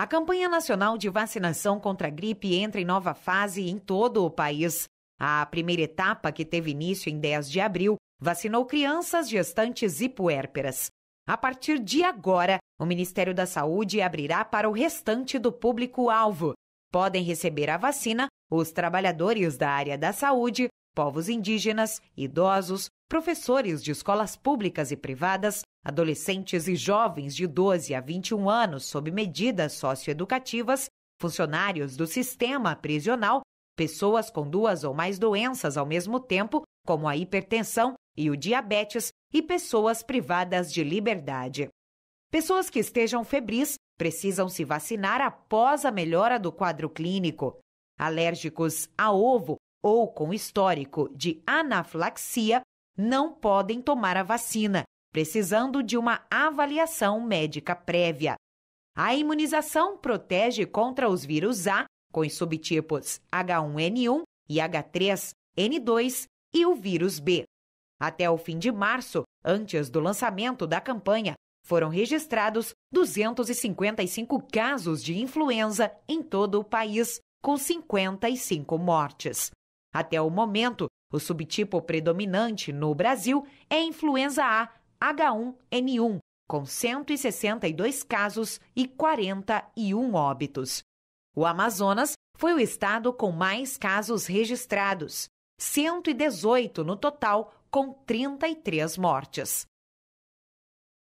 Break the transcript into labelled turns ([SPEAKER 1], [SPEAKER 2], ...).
[SPEAKER 1] A campanha nacional de vacinação contra a gripe entra em nova fase em todo o país. A primeira etapa, que teve início em 10 de abril, vacinou crianças, gestantes e puérperas. A partir de agora, o Ministério da Saúde abrirá para o restante do público-alvo. Podem receber a vacina os trabalhadores da área da saúde, povos indígenas, idosos, professores de escolas públicas e privadas, adolescentes e jovens de 12 a 21 anos sob medidas socioeducativas, funcionários do sistema prisional, pessoas com duas ou mais doenças ao mesmo tempo, como a hipertensão e o diabetes, e pessoas privadas de liberdade. Pessoas que estejam febris precisam se vacinar após a melhora do quadro clínico. Alérgicos a ovo ou com histórico de anafilaxia não podem tomar a vacina, precisando de uma avaliação médica prévia. A imunização protege contra os vírus A, com os subtipos H1N1 e H3N2, e o vírus B. Até o fim de março, antes do lançamento da campanha, foram registrados 255 casos de influenza em todo o país, com 55 mortes. Até o momento, o subtipo predominante no Brasil é influenza A H1N1, com 162 casos e 41 óbitos. O Amazonas foi o estado com mais casos registrados, 118 no total, com 33 mortes.